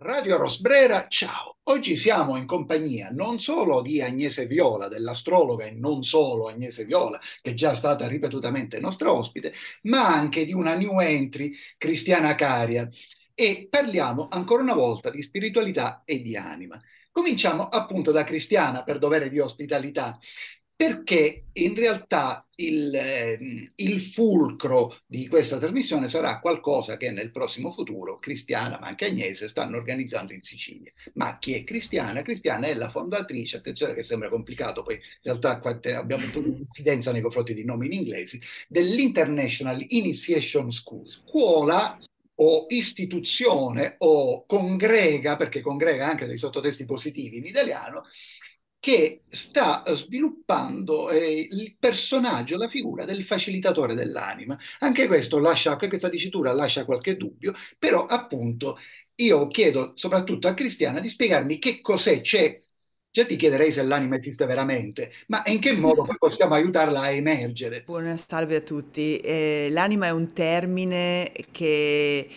Radio Rosbrera, ciao! Oggi siamo in compagnia non solo di Agnese Viola, dell'astrologa e non solo Agnese Viola, che è già stata ripetutamente nostra ospite, ma anche di una new entry, Cristiana Caria, e parliamo ancora una volta di spiritualità e di anima. Cominciamo appunto da Cristiana per dovere di ospitalità perché in realtà il, ehm, il, fulcro di questa trasmissione sarà qualcosa che nel prossimo futuro Cristiana, ma anche Agnese, stanno organizzando in Sicilia. Ma chi è Cristiana? Cristiana è la fondatrice, attenzione che sembra complicato, poi in realtà abbiamo un po' di diffidenza nei confronti di nomi in inglese, dell'International Initiation School, scuola o istituzione o congrega, perché congrega anche dei sottotesti positivi in italiano, che sta eh, sviluppando eh, il personaggio, la figura del facilitatore dell'anima. Anche questo lascia, questa dicitura lascia qualche dubbio, però appunto io chiedo soprattutto a Cristiana di spiegarmi che cos'è, cioè già ti chiederei se l'anima esiste veramente, ma in che modo possiamo aiutarla a emergere? Buona salve a tutti, eh, l'anima è un termine che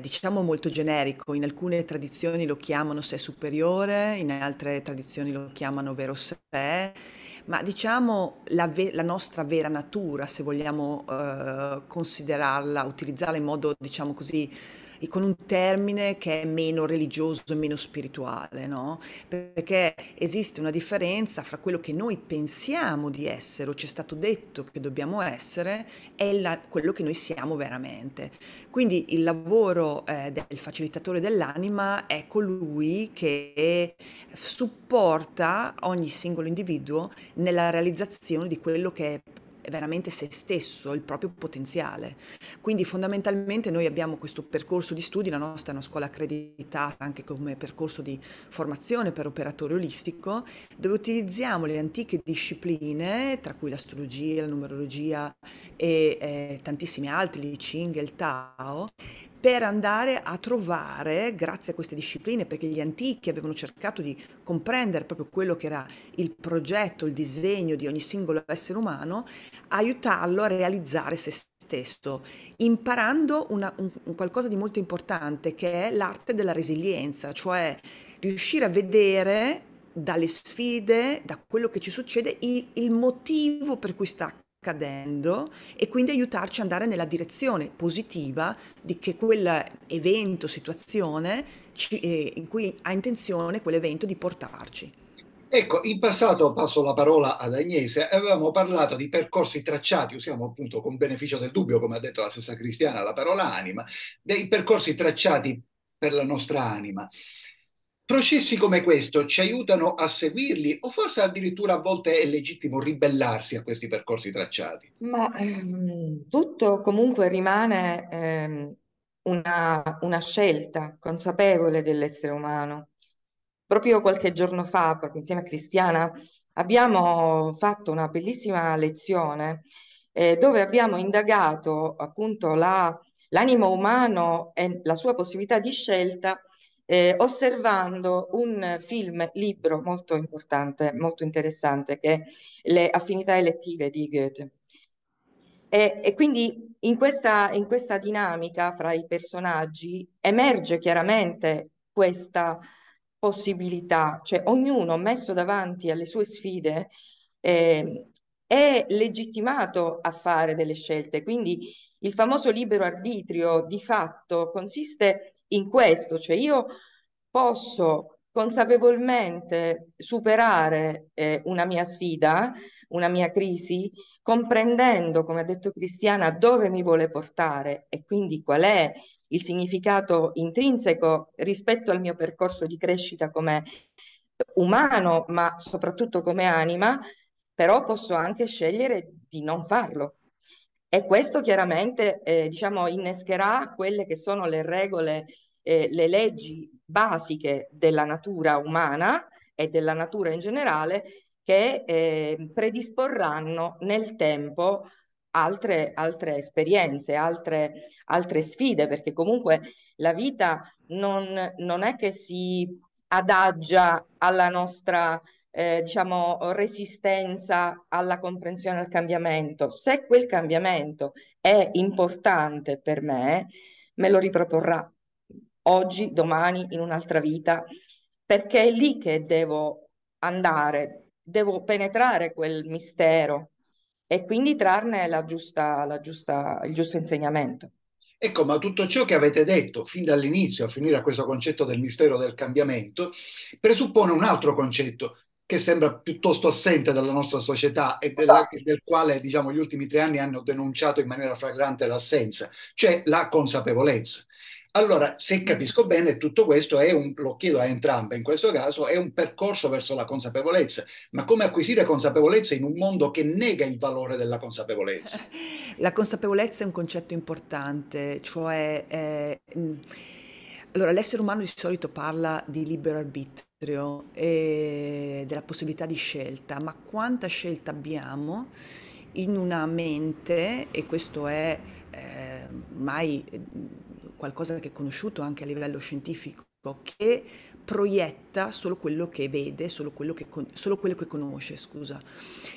diciamo molto generico, in alcune tradizioni lo chiamano sé superiore, in altre tradizioni lo chiamano vero sé, ma diciamo la, ve- la nostra vera natura, se vogliamo eh, considerarla, utilizzarla in modo diciamo così e con un termine che è meno religioso e meno spirituale, no? Perché esiste una differenza fra quello che noi pensiamo di essere o ci è stato detto che dobbiamo essere e la, quello che noi siamo veramente. Quindi il lavoro eh, del facilitatore dell'anima è colui che supporta ogni singolo individuo nella realizzazione di quello che è veramente se stesso, il proprio potenziale. Quindi fondamentalmente noi abbiamo questo percorso di studi, la nostra è una scuola accreditata anche come percorso di formazione per operatore olistico, dove utilizziamo le antiche discipline, tra cui l'astrologia, la numerologia e eh, tantissimi altri, il Qing, il Tao, per andare a trovare, grazie a queste discipline, perché gli antichi avevano cercato di comprendere proprio quello che era il progetto, il disegno di ogni singolo essere umano, aiutarlo a realizzare se stesso imparando una, un, un qualcosa di molto importante che è l'arte della resilienza, cioè riuscire a vedere dalle sfide, da quello che ci succede, il, il motivo per cui sta accadendo e quindi aiutarci ad andare nella direzione positiva di che quell'evento, situazione ci, eh, in cui ha intenzione quell'evento di portarci. Ecco, in passato passo la parola ad Agnese, avevamo parlato di percorsi tracciati, usiamo appunto con beneficio del dubbio, come ha detto la stessa Cristiana, la parola anima, dei percorsi tracciati per la nostra anima. Processi come questo ci aiutano a seguirli o forse addirittura a volte è legittimo ribellarsi a questi percorsi tracciati? Ma ehm, tutto comunque rimane ehm, una, una, scelta consapevole dell'essere umano. Proprio qualche giorno fa, proprio insieme a Cristiana, abbiamo fatto una bellissima lezione eh, dove abbiamo indagato appunto la, l'animo umano e la sua possibilità di scelta eh, osservando un film libro molto importante, molto interessante, che è Le affinità elettive di Goethe. E, e quindi in questa, in questa dinamica fra i personaggi emerge chiaramente questa possibilità, cioè ognuno messo davanti alle sue sfide eh, è legittimato a fare delle scelte, quindi il famoso libero arbitrio di fatto consiste in questo, cioè io posso consapevolmente superare eh, una mia sfida, una mia crisi, comprendendo, come ha detto Cristiana, dove mi vuole portare e quindi qual è il significato intrinseco rispetto al mio percorso di crescita come umano, ma soprattutto come anima, però posso anche scegliere di non farlo. E questo chiaramente eh, diciamo, innescherà quelle che sono le regole, eh, le leggi basiche della natura umana e della natura in generale che eh, predisporranno nel tempo altre, altre esperienze, altre, altre, sfide, perché comunque la vita non, non è che si adagia alla nostra eh, diciamo, resistenza alla comprensione al cambiamento. Se quel cambiamento è importante per me, me lo riproporrà oggi, domani, in un'altra vita, perché è lì che devo andare, devo penetrare quel mistero e quindi trarne la giusta, la giusta, il giusto insegnamento. Ecco, ma tutto ciò che avete detto fin dall'inizio a finire a questo concetto del mistero del cambiamento presuppone un altro concetto, che sembra piuttosto assente dalla nostra società e della, esatto. del quale diciamo, gli ultimi tre anni hanno denunciato in maniera fragrante l'assenza, cioè la consapevolezza. Allora, se capisco bene, tutto questo è un, lo chiedo a entrambe in questo caso, è un percorso verso la consapevolezza, ma come acquisire consapevolezza in un mondo che nega il valore della consapevolezza? La consapevolezza è un concetto importante, cioè... Eh, allora, l'essere umano di solito parla di libero arbitrio e della possibilità di scelta, ma quanta scelta abbiamo in una mente, e questo è eh, mai eh, qualcosa che è conosciuto anche a livello scientifico, che proietta solo quello che vede, solo quello che, con- solo quello che conosce, scusa.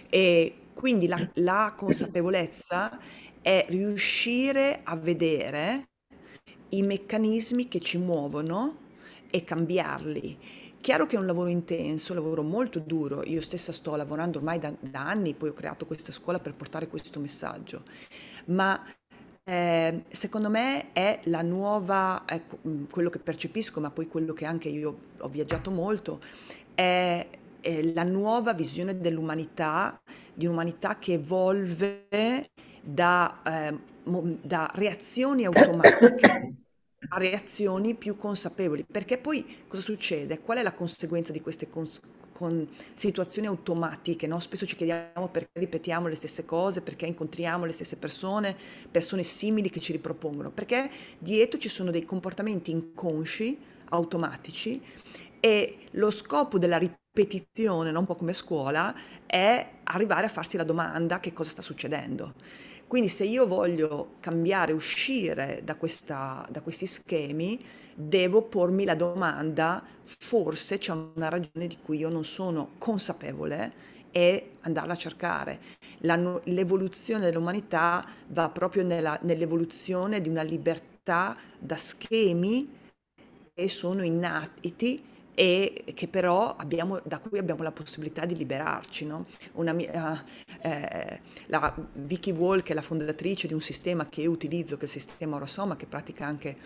E quindi la, la consapevolezza è riuscire a vedere i meccanismi che ci muovono e cambiarli. Chiaro che è un lavoro intenso, un lavoro molto duro, io stessa sto lavorando ormai da, da anni, poi ho creato questa scuola per portare questo messaggio, ma eh, secondo me è la nuova, eh, quello che percepisco, ma poi quello che anche io ho viaggiato molto, è, è la nuova visione dell'umanità, di un'umanità che evolve da... Eh, da reazioni automatiche a reazioni più consapevoli, perché poi cosa succede? Qual è la conseguenza di queste cons- con situazioni automatiche, no? Spesso ci chiediamo perché ripetiamo le stesse cose, perché incontriamo le stesse persone, persone simili che ci ripropongono, perché dietro ci sono dei comportamenti inconsci, automatici e lo scopo della ripetizione petizione, no? un po' come scuola, è arrivare a farsi la domanda che cosa sta succedendo. Quindi se io voglio cambiare, uscire da, questa, da questi schemi, devo pormi la domanda, forse c'è una ragione di cui io non sono consapevole e andarla a cercare. La, l'evoluzione dell'umanità va proprio nella, nell'evoluzione di una libertà da schemi che sono innati e che però abbiamo, da cui abbiamo la possibilità di liberarci. No? Una mia, eh, eh, la Vicky Wall, che è la fondatrice di un sistema che io utilizzo, che è il sistema Orosoma, che pratica anche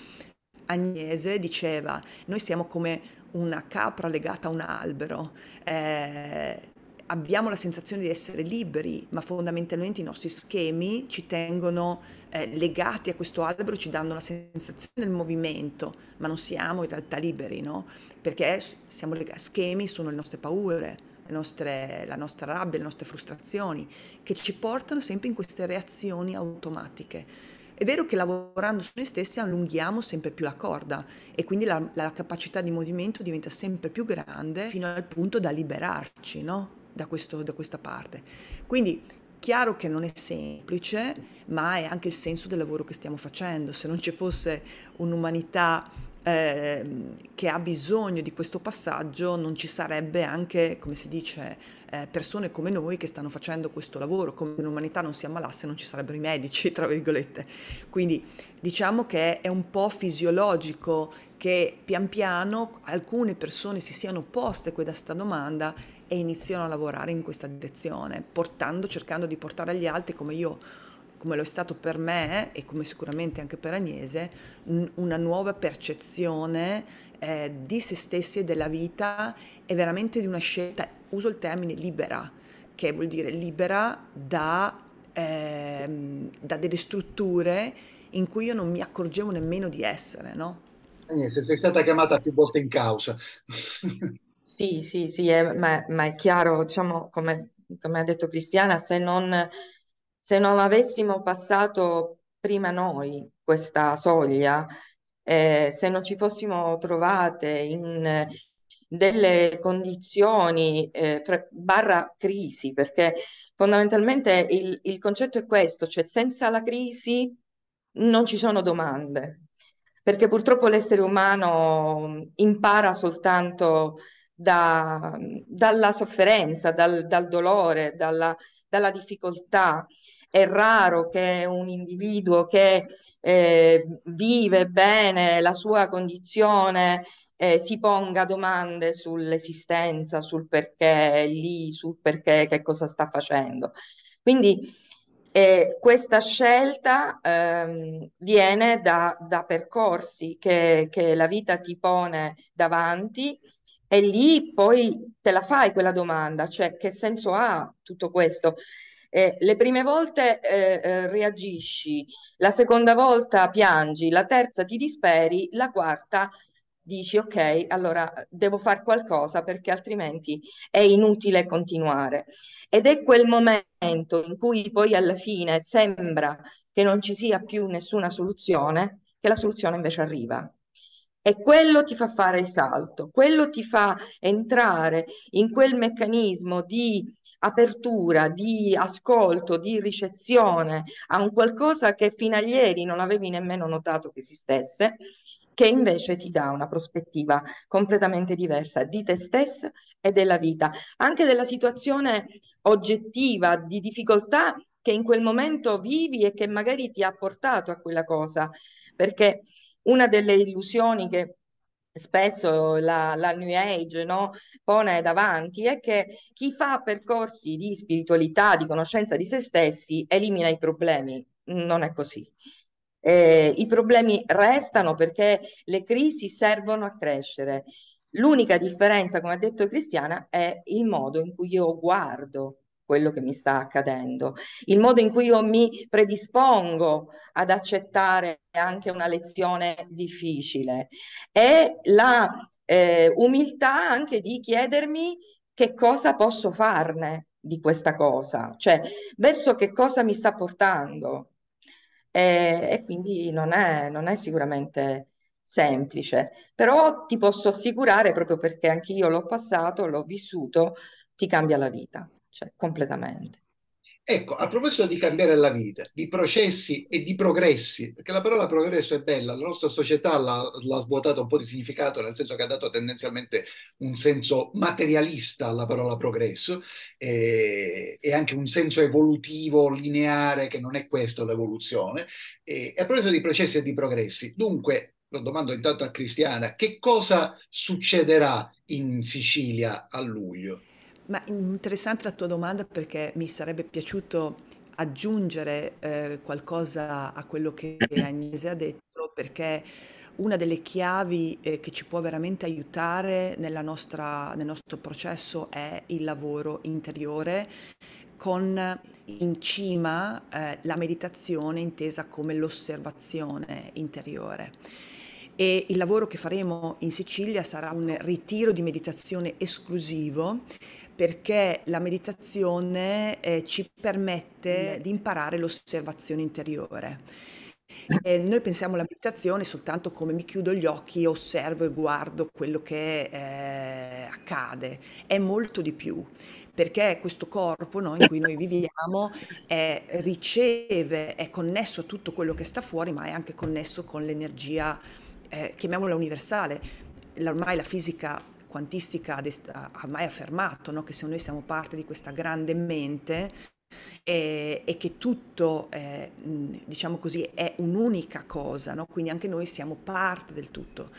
Agnese, diceva, noi siamo come una capra legata a un albero. Eh, abbiamo la sensazione di essere liberi, ma fondamentalmente i nostri schemi ci tengono eh, legati a questo albero ci danno la sensazione del movimento, ma non siamo in realtà liberi, no? Perché siamo legati, schemi sono le nostre paure, le nostre, la nostra rabbia, le nostre frustrazioni, che ci portano sempre in queste reazioni automatiche. È vero che lavorando su noi stessi allunghiamo sempre più la corda e quindi la, la capacità di movimento diventa sempre più grande fino al punto da liberarci, no? Da, questo, da, questa parte. Quindi Chiaro che non è semplice, ma è anche il senso del lavoro che stiamo facendo. Se non ci fosse un'umanità eh, che ha bisogno di questo passaggio, non ci sarebbe anche, come si dice, eh, persone come noi che stanno facendo questo lavoro, come l'umanità non si ammalasse non ci sarebbero i medici, tra virgolette. Quindi diciamo che è un po' fisiologico che pian piano alcune persone si siano poste questa domanda e iniziano a lavorare in questa direzione, portando, cercando di portare agli altri come io come lo è stato per me e come sicuramente anche per Agnese, una nuova percezione eh, di se stessi e della vita e veramente di una scelta, uso il termine libera, che vuol dire libera da, eh, da delle strutture in cui io non mi accorgevo nemmeno di essere, no? Agnese, sei stata chiamata più volte in causa. sì, sì, sì, è, ma, ma, è chiaro, diciamo, come, come ha detto Cristiana, se non se non avessimo passato prima noi questa soglia, eh, se non ci fossimo trovate in eh, delle condizioni eh, barra crisi, perché fondamentalmente il, il concetto è questo, cioè senza la crisi non ci sono domande, perché purtroppo l'essere umano mm, impara soltanto da, dalla sofferenza, dal, dal dolore, dalla, dalla difficoltà è raro che un individuo che eh, vive bene la sua condizione eh, si ponga domande sull'esistenza, sul perché è lì, sul perché, che cosa sta facendo. Quindi eh, questa scelta ehm, viene da, da percorsi che, che, la vita ti pone davanti e lì poi te la fai quella domanda, cioè che senso ha tutto questo? Eh, le prime volte eh, eh, reagisci, la seconda volta piangi, la terza ti disperi, la quarta dici ok, allora devo fare qualcosa perché altrimenti è inutile continuare. Ed è quel momento in cui poi alla fine sembra che non ci sia più nessuna soluzione, che la soluzione invece arriva. E quello ti fa fare il salto, quello ti fa entrare in quel meccanismo di apertura, di ascolto, di ricezione a un qualcosa che fino a ieri non avevi nemmeno notato che esistesse, che invece ti dà una prospettiva completamente diversa di te stessa e della vita, anche della situazione oggettiva di difficoltà che in quel momento vivi e che magari ti ha portato a quella cosa, perché una delle illusioni che spesso la, la New Age no, pone davanti è che chi fa percorsi di spiritualità, di conoscenza di se stessi, elimina i problemi. Non è così. Eh, I problemi restano perché le crisi servono a crescere. L'unica differenza, come ha detto Cristiana, è il modo in cui io guardo quello che mi sta accadendo, il modo in cui io mi predispongo ad accettare anche una lezione difficile e la eh, umiltà anche di chiedermi che cosa posso farne di questa cosa, cioè verso che cosa mi sta portando. E, eh, e quindi non è, non è sicuramente semplice, però ti posso assicurare, proprio perché anch'io l'ho passato, l'ho vissuto, ti cambia la vita cioè completamente. Ecco, a proposito di cambiare la vita, di processi e di progressi, perché la parola progresso è bella, la nostra società l'ha, l'ha svuotata un po' di significato, nel senso che ha dato tendenzialmente un senso materialista alla parola progresso eh, e anche un senso evolutivo, lineare, che non è questo l'evoluzione. Eh, e a proposito di processi e di progressi, dunque, lo domando intanto a Cristiana, che cosa succederà in Sicilia a luglio? Ma interessante la tua domanda perché mi sarebbe piaciuto aggiungere eh, qualcosa a quello che Agnese ha detto perché una delle chiavi eh, che ci può veramente aiutare nostra, nel nostro processo è il lavoro interiore con in cima eh, la meditazione intesa come l'osservazione interiore e il lavoro che faremo in Sicilia sarà un ritiro di meditazione esclusivo perché la meditazione eh, ci permette di imparare l'osservazione interiore. Eh, noi pensiamo alla meditazione soltanto come mi chiudo gli occhi, osservo e guardo quello che eh, accade, è molto di più, perché questo corpo no, in cui noi viviamo è, riceve, è connesso a tutto quello che sta fuori, ma è anche connesso con l'energia eh, chiamiamola universale, ormai la fisica quantistica ha, ha mai affermato no? che se noi siamo parte di questa grande mente e, eh, e che tutto, eh, diciamo così, è un'unica cosa, no? quindi anche noi siamo parte del tutto.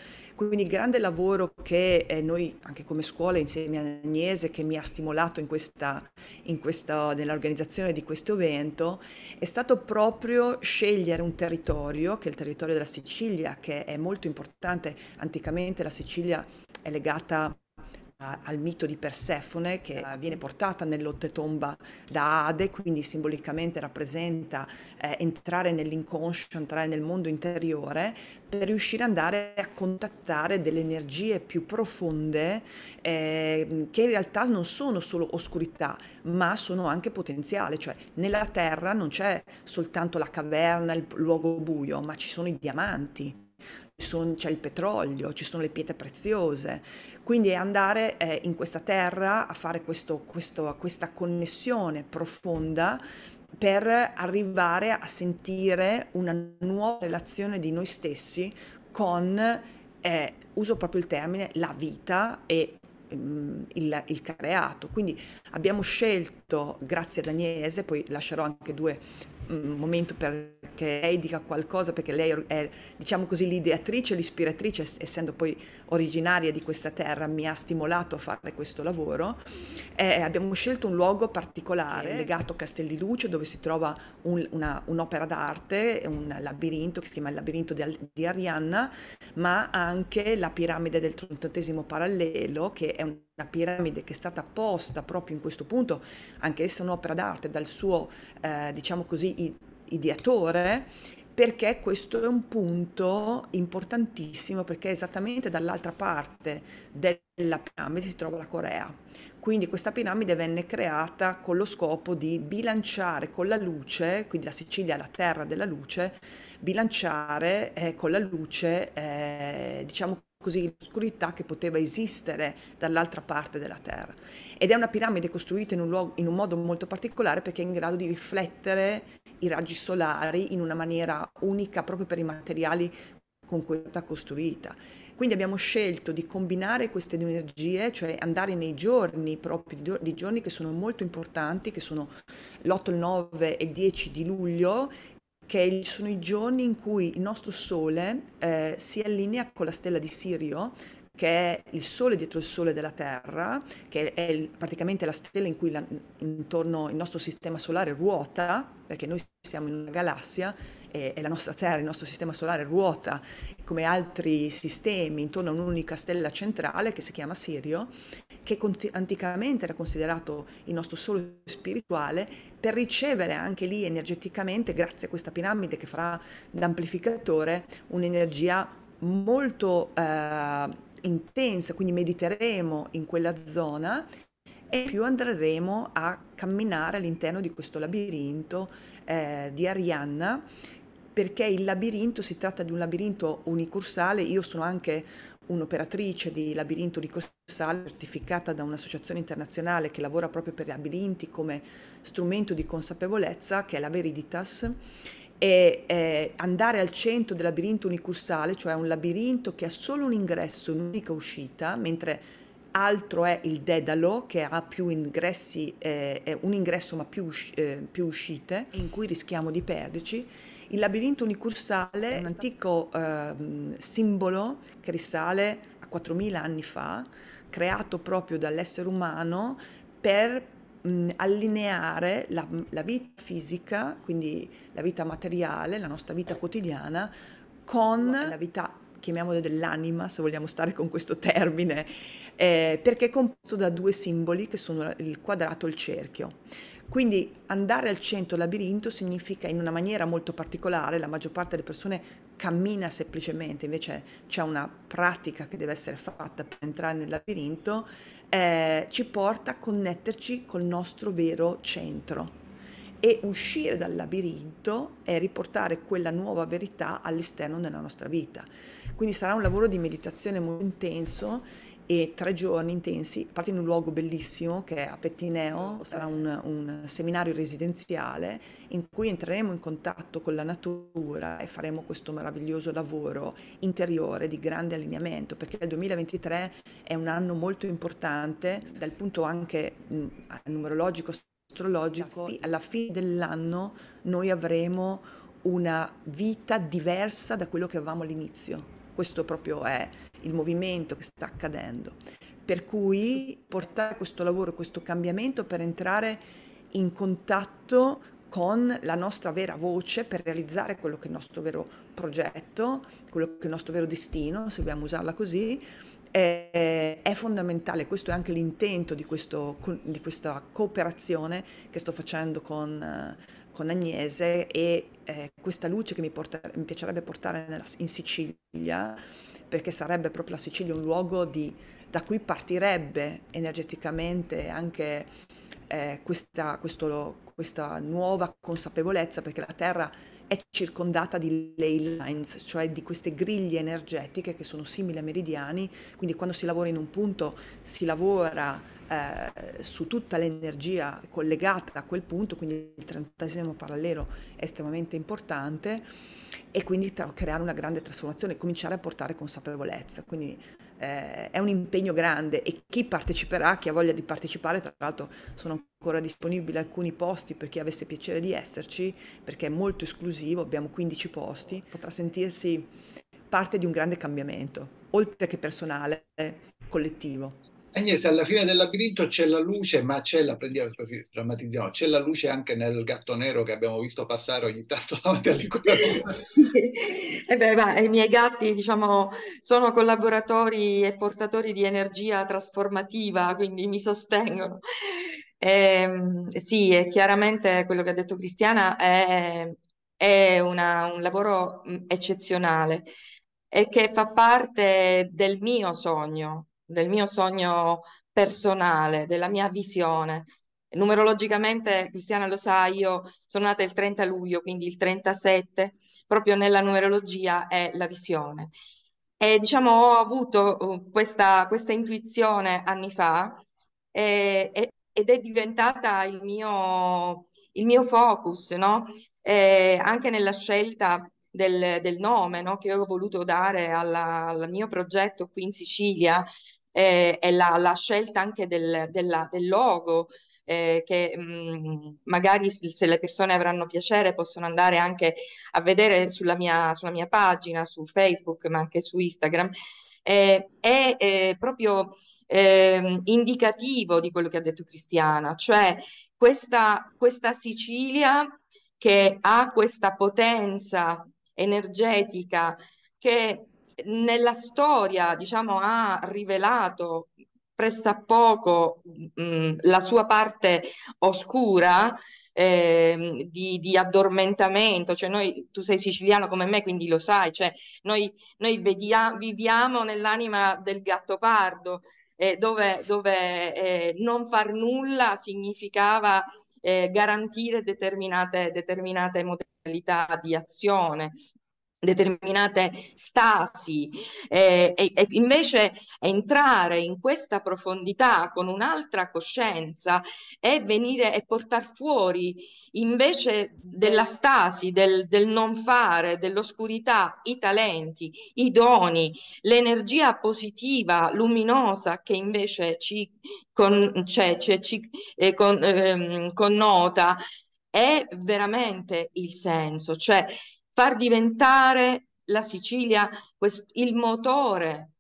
Quindi il grande lavoro che eh, noi anche come scuola insieme a Agnese che mi ha stimolato in questa, in questa, nell'organizzazione di questo evento è stato proprio scegliere un territorio che è il territorio della Sicilia che è molto importante. Anticamente la Sicilia è legata a al mito di Persefone che eh, viene portata nell'ottetomba da Ade, quindi simbolicamente rappresenta eh, entrare nell'inconscio, entrare nel mondo interiore, per riuscire ad andare a contattare delle energie più profonde eh, che in realtà non sono solo oscurità, ma sono anche potenziale, cioè nella Terra non c'è soltanto la caverna, il luogo buio, ma ci sono i diamanti sono, c'è il petrolio, ci sono le pietre preziose, quindi è andare eh, in questa terra a fare questo, questo, questa connessione profonda per arrivare a sentire una nuova relazione di noi stessi con, eh, uso proprio il termine, la vita e mm, il, il, creato. Quindi abbiamo scelto, grazie a Agnese, poi lascerò anche due momento perché lei dica qualcosa, perché lei è, diciamo così, l'ideatrice, l'ispiratrice, essendo poi originaria di questa terra, mi ha stimolato a fare questo lavoro. Eh, abbiamo scelto un luogo particolare legato a Castelli Luce, dove si trova un, una, un'opera d'arte, un labirinto che si chiama il labirinto di, di Arianna, ma anche la piramide del 38 parallelo, che è un una piramide che è stata posta proprio in questo punto, anche essa un'opera d'arte dal suo, eh, diciamo così, ideatore, perché questo è un punto importantissimo perché esattamente dall'altra parte della piramide si trova la Corea. Quindi questa piramide venne creata con lo scopo di bilanciare con la luce, quindi la Sicilia è la terra della luce, bilanciare eh, con la luce, eh, diciamo così in oscurità che poteva esistere dall'altra parte della Terra. Ed è una piramide costruita in un, luogo, in un modo molto particolare perché è in grado di riflettere i raggi solari in una maniera unica proprio per i materiali con cui è stata costruita. Quindi abbiamo scelto di combinare queste due energie, cioè andare nei giorni proprio, di giorni che sono molto importanti, che sono l'8, il 9 e il 10 di luglio, che sono i giorni in cui il nostro Sole eh, si allinea con la stella di Sirio, che è il Sole dietro il Sole della Terra, che è il, praticamente la stella in cui la, intorno il nostro sistema solare ruota, perché noi siamo in una galassia e, e la nostra Terra, il nostro sistema solare ruota come altri sistemi intorno a un'unica stella centrale che si chiama Sirio che anticamente era considerato il nostro solo spirituale, per ricevere anche lì energeticamente, grazie a questa piramide che farà l'amplificatore, un'energia molto eh, intensa, quindi mediteremo in quella zona e più andremo a camminare all'interno di questo labirinto eh, di Arianna perché il labirinto si tratta di un labirinto unicursale, io sono anche un'operatrice di labirinto di Cossale certificata da un'associazione internazionale che lavora proprio per i labirinti come strumento di consapevolezza, che è la Veriditas, e eh, andare al centro del labirinto unicursale, cioè un labirinto che ha solo un ingresso, un'unica uscita, mentre altro è il Dedalo che ha più ingressi, eh, un ingresso ma più, eh, più uscite, in cui rischiamo di perderci il labirinto unicursale è un antico eh, simbolo che risale a 4.000 anni fa, creato proprio dall'essere umano per mhmm, allineare la, la vita fisica, quindi la vita materiale, la nostra vita quotidiana, con la vita chiamiamole dell'anima, se vogliamo stare con questo termine, eh, perché è composto da due simboli che sono il quadrato e il cerchio. Quindi andare al centro labirinto significa in una maniera molto particolare, la maggior parte delle persone cammina semplicemente, invece c'è una pratica che deve essere fatta per entrare nel labirinto, eh, ci porta a connetterci col nostro vero centro e uscire dal labirinto è riportare quella nuova verità all'esterno della nostra vita. Quindi sarà un lavoro di meditazione molto intenso e tre giorni intensi, a parte in un luogo bellissimo che è a Pettineo, sarà un, un, seminario residenziale in cui entreremo in contatto con la natura e faremo questo meraviglioso lavoro interiore di grande allineamento, perché il 2023 è un anno molto importante dal punto anche mh, numerologico, astrologico, alla fine dell'anno noi avremo una vita diversa da quello che avevamo all'inizio. Questo proprio è il movimento che sta accadendo. Per cui portare questo lavoro, questo cambiamento per entrare in contatto con la nostra vera voce per realizzare quello che è il nostro vero progetto, quello che è il nostro vero destino, se vogliamo usarla così, è, è fondamentale. Questo è anche l'intento di, questo, di, questa cooperazione che sto facendo con, con Agnese e eh, questa luce che mi, porta, mi piacerebbe portare nella, in Sicilia perché sarebbe proprio la Sicilia un luogo di, da cui partirebbe energeticamente anche eh, questa, questo, questa nuova consapevolezza, perché la terra è circondata di ley lines, cioè di queste griglie energetiche che sono simili a meridiani, quindi quando si lavora in un punto si lavora eh, su tutta l'energia collegata a quel punto, quindi il trentesimo parallelo è estremamente importante e quindi tra- creare una grande trasformazione, cominciare a portare consapevolezza. Quindi eh, è un impegno grande e chi parteciperà, chi ha voglia di partecipare, tra l'altro sono ancora disponibili alcuni posti per chi avesse piacere di esserci, perché è molto esclusivo, abbiamo 15 posti, potrà sentirsi parte di un grande cambiamento, oltre che personale, collettivo. Agnese, alla fine del labirinto c'è la luce, ma c'è la, prendiamo c'è la luce anche nel gatto nero che abbiamo visto passare ogni tanto davanti all'inquadratore. sì. eh beh, ma, I miei gatti, diciamo, sono collaboratori e portatori di energia trasformativa, quindi mi sostengono. E, ehm, sì, e chiaramente quello che ha detto Cristiana è, è una, un lavoro mm, eccezionale e che fa parte del mio sogno del mio sogno personale, della mia visione. Numerologicamente, Cristiana lo sa, io sono nata il 30 luglio, quindi il 37, proprio nella numerologia è la visione. E diciamo ho avuto uh, questa, questa intuizione anni fa e, e, ed è diventata il mio, il mio focus, no? E anche nella scelta del, del nome no? che ho voluto dare alla, al mio progetto qui in Sicilia, eh, è la, la, scelta anche del, della, del logo, eh, che mh, mm, magari se le persone avranno piacere possono andare anche a vedere sulla mia, sulla mia pagina, su Facebook, ma anche su Instagram. Eh, è, è proprio ehm, indicativo di quello che ha detto Cristiana, cioè questa, questa Sicilia che ha questa potenza energetica che nella storia diciamo, ha rivelato pressappoco mh, mm, la sua parte oscura eh, di, di, addormentamento, cioè noi, tu sei siciliano come me, quindi lo sai, cioè noi, noi vedia, viviamo nell'anima del gatto pardo, eh, dove, dove eh, non far nulla significava eh, garantire determinate, determinate modalità di azione determinate stasi eh, e, e, invece entrare in questa profondità con un'altra coscienza e venire e portare fuori invece della stasi, del, del non fare, dell'oscurità, i talenti, i doni, l'energia positiva, luminosa che invece ci, con, cioè, cioè, ci eh, con, ehm, connota è veramente il senso, cioè far diventare la Sicilia il motore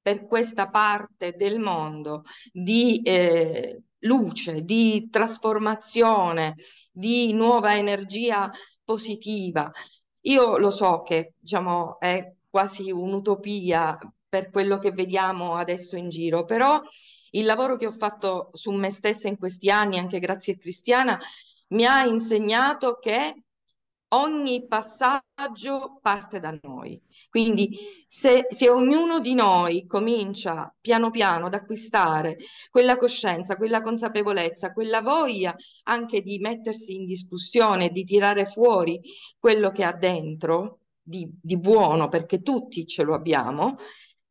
per questa parte del mondo di eh, luce, di trasformazione, di nuova energia positiva. Io lo so che diciamo, è quasi un'utopia per quello che vediamo adesso in giro, però il lavoro che ho fatto su me stessa in questi anni, anche grazie a Cristiana, mi ha insegnato che ogni passaggio parte da noi. Quindi se, se, ognuno di noi comincia piano piano ad acquistare quella coscienza, quella consapevolezza, quella voglia anche di mettersi in discussione, di tirare fuori quello che ha dentro di, di buono, perché tutti ce lo abbiamo,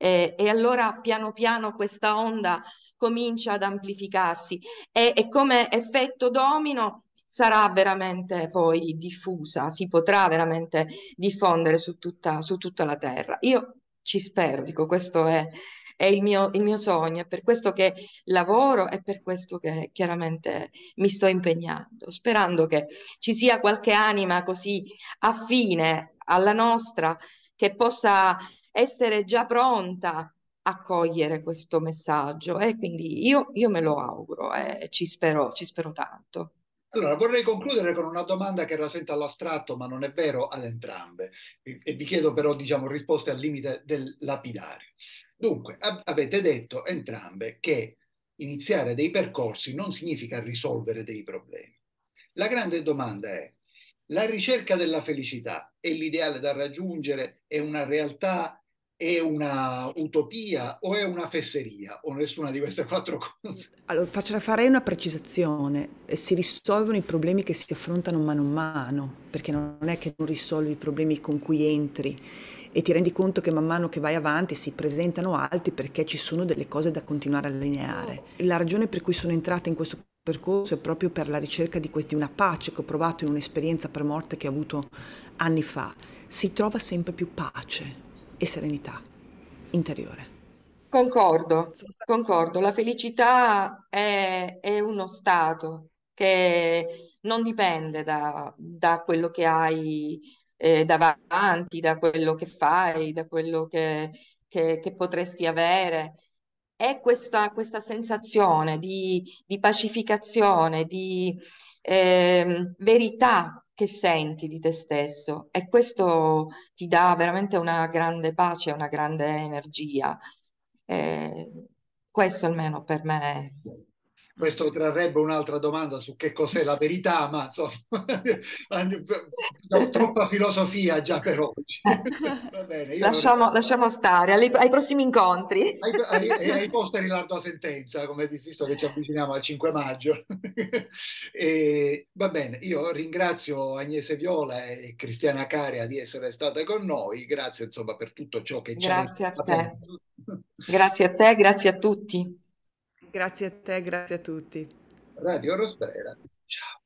eh, e allora piano piano questa onda comincia ad amplificarsi e, e come effetto domino sarà veramente poi diffusa, si potrà veramente diffondere su tutta, su tutta la terra. Io ci spero, dico, questo è, è il, mio, il mio, sogno, è per questo che lavoro e per questo che chiaramente mi sto impegnando, sperando che ci sia qualche anima così affine alla nostra che possa essere già pronta a cogliere questo messaggio e quindi io, io me lo auguro e eh, ci spero, ci spero tanto. Allora, vorrei concludere con una domanda che rasenta all'astratto, ma non è vero, ad entrambe. E, e vi chiedo però, diciamo, risposte al limite del lapidario. Dunque, ab- avete detto entrambe che iniziare dei percorsi non significa risolvere dei problemi. La grande domanda è, la ricerca della felicità è l'ideale da raggiungere, è una realtà è una utopia o è una fesseria o nessuna di queste quattro cose? Allora, faccio, farei una precisazione. Eh, si risolvono i problemi che si affrontano mano a mano, perché non è che non risolvi i problemi con cui entri e ti rendi conto che man mano che vai avanti si presentano altri perché ci sono delle cose da continuare a allineare. La ragione per cui sono entrata in questo percorso è proprio per la ricerca di, questi, una pace che ho provato in un'esperienza per morte che ho avuto anni fa. Si trova sempre più pace e serenità interiore. Concordo, concordo. La felicità è, è uno stato che non dipende da, da quello che hai eh, davanti, da quello che fai, da quello che, che, che potresti avere. È questa, questa sensazione di, di pacificazione, di eh, verità che senti di te stesso e questo ti dà veramente una grande pace, una grande energia. Eh, questo almeno per me questo trarrebbe un'altra domanda su che cos'è la verità, ma insomma, ho troppa filosofia già per oggi. Bene, lasciamo, non... lasciamo, stare, alle, ai prossimi incontri. Ai, ai, ai posteri la tua sentenza, come visto che ci avviciniamo al 5 maggio. e, va bene, io ringrazio Agnese Viola e Cristiana Caria di essere state con noi, grazie insomma per tutto ciò che ci avete Grazie a te, grazie a te, grazie a tutti. Grazie a te, grazie a tutti. Radio Rostrera, ciao.